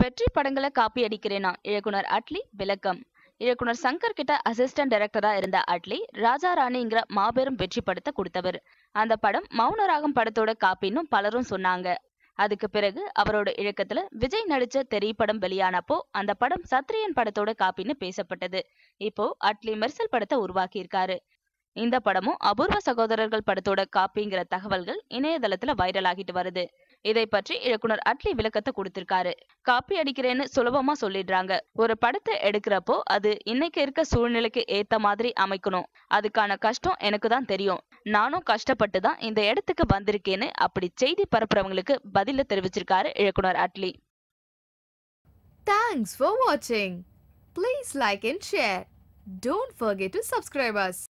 வெற்றி படங்களை காப்பி அடிக்கிறேனா இயக்குனர் அட்லி விளக்கம் இயக்குனர் சங்கர் கிட்ட அசிஸ்டன்ட் டைரக்டரா இருந்த அட்லி ராஜா ராணிங்கிற மாபெரும் வெற்றி படத்தை கொடுத்தவர் அந்த படம் மௌனராகம் படத்தோட காப்பின்னு பலரும் சொன்னாங்க அதுக்கு பிறகு அவரோட இழக்கத்துல விஜய் நடிச்ச தெரி படம் வெளியானப்போ அந்த படம் சத்ரியன் படத்தோட காப்பின்னு பேசப்பட்டது இப்போ அட்லி மெர்சல் படத்தை உருவாக்கி இருக்காரு இந்த படமும் அபூர்வ சகோதரர்கள் படத்தோட காப்பிங்கிற தகவல்கள் இணையதளத்துல வைரல் ஆகிட்டு வருது இதை பற்றி இயக்குனர் அட்லி விளக்கத்தை கொடுத்திருக்காரு காப்பி அடிக்கிறேன்னு சுலபமா சொல்லிடுறாங்க ஒரு படத்தை எடுக்கிறப்போ அது இன்னைக்கு இருக்க சூழ்நிலைக்கு ஏத்த மாதிரி அமைக்கணும் அதுக்கான கஷ்டம் எனக்கு தான் தெரியும் நானும் கஷ்டப்பட்டு தான் இந்த இடத்துக்கு வந்திருக்கேன்னு அப்படி செய்தி பரப்புறவங்களுக்கு பதில தெரிவிச்சிருக்காரு இயக்குனர் அட்லி தேங்க்ஸ் ஃபார் வாட்சிங் please like and share don't forget to subscribers